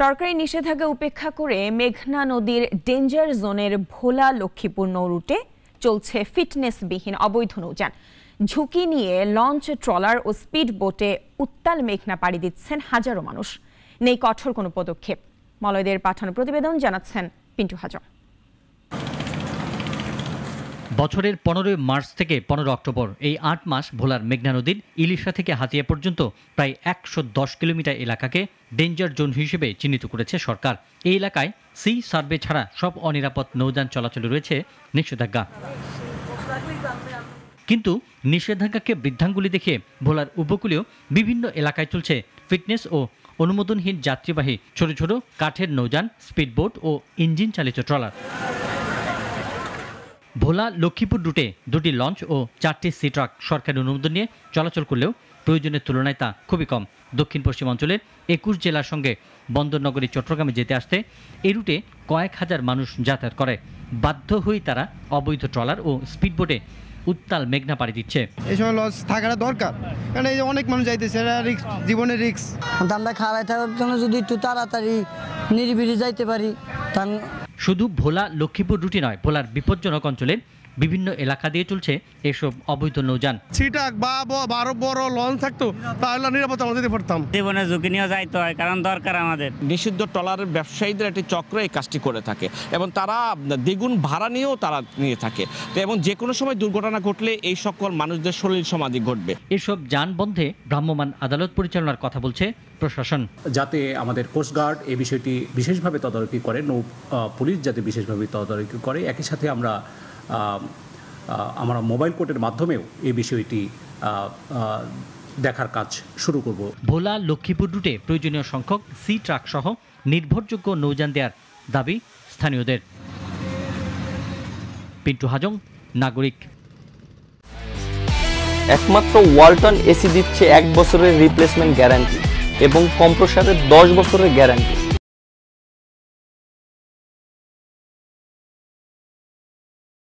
সরকারি নিষেধাজ্ঞা উপেক্ষা করে মেঘনা নদীর ডেঞ্জার জোনের ভোলা লক্ষ্মীপুর রুটে চলছে ফিটনেসবিহীন অবৈধ নৌযান ঝুঁকি নিয়ে লঞ্চ ট্রলার ও স্পিড বোটে উত্তাল মেঘনা পাড়ি দিচ্ছেন হাজারো মানুষ নেই কঠোর কোনো পদক্ষেপ মলয়দের পাঠানো প্রতিবেদন জানাচ্ছেন পিন্টু হাজার বছরের পনেরোই মার্চ থেকে পনেরো অক্টোবর এই আট মাস ভোলার মেঘনা নদীর ইলিশা থেকে হাতিয়া পর্যন্ত প্রায় একশো দশ কিলোমিটার এলাকাকে ডেঞ্জার জোন হিসেবে চিহ্নিত করেছে সরকার এই এলাকায় সি সার্ভে ছাড়া সব অনিরাপদ নৌযান চলাচলে রয়েছে নিষেধাজ্ঞা কিন্তু নিষেধাজ্ঞাকে বৃদ্ধাঙ্গুলি দেখে ভোলার উপকূলেও বিভিন্ন এলাকায় চলছে ফিটনেস ও অনুমোদনহীন যাত্রীবাহী ছোট ছোট কাঠের নৌযান স্পিডবোট ও ইঞ্জিন চালিত ট্রলার ভোলা লক্ষ্মীপুর রুটে দুটি লঞ্চ ও চারটি সি ট্রাক সরকারি অনুমোদন নিয়ে চলাচল করলেও প্রয়োজনের তুলনায় তা খুবই কম দক্ষিণ পশ্চিম অঞ্চলের একুশ জেলার সঙ্গে বন্দরনগরী চট্টগ্রামে যেতে আসতে এই রুটে কয়েক হাজার মানুষ যাতায়াত করে বাধ্য হয়ে তারা অবৈধ ট্রলার ও স্পিডবোটে উত্তাল মেঘনা পাড়ি দিচ্ছে এই সময় লঞ্চ থাকাটা দরকার কারণ এই যে অনেক মানুষ যাইতেছে রিক্স জীবনের রিক্স দান্দা খাওয়াই থাকার জন্য যদি একটু তাড়াতাড়ি নিরিবিড়ি যাইতে পারি তাহলে শুধু ভোলা লক্ষ্মীপুর রুটি নয় ভোলার বিপজ্জনক অঞ্চলে বিভিন্ন এলাকা দিয়ে চলছে এসব অবৈধ নৌযান ছিটাক বা বারো বড় লঞ্চ থাকতো তাহলে নিরাপত্তা আমাদের পড়তাম জীবনে ঝুঁকি নিয়ে যাইতে হয় কারণ দরকার আমাদের নিষিদ্ধ টলারের ব্যবসায়ীদের একটি চক্র এই কাজটি করে থাকে এবং তারা দ্বিগুণ ভাড়া নিয়েও তারা নিয়ে থাকে এবং যে কোনো সময় দুর্ঘটনা ঘটলে এই সকল মানুষদের শরীর সমাধি ঘটবে এসব যান বন্ধে ভ্রাম্যমান আদালত পরিচালনার কথা বলছে প্রশাসন যাতে আমাদের কোস্টগার্ড এই বিষয়টি বিশেষভাবে তদারকি করে নৌ পুলিশ যাতে বিশেষভাবে তদারকি করে একই সাথে আমরা আমরা মোবাইল কোর্টের মাধ্যমেও এই বিষয়টি দেখার কাজ শুরু করব ভোলা লক্ষ্মীপুর রুটে প্রয়োজনীয় সংখ্যক সি ট্রাক সহ নির্ভরযোগ্য নৌযান দেওয়ার দাবি স্থানীয়দের পিন্টু হাজং নাগরিক একমাত্র ওয়ালটন এসি দিচ্ছে এক বছরের রিপ্লেসমেন্ট গ্যারান্টি এবং কম্প্রসারের দশ বছরের গ্যারান্টি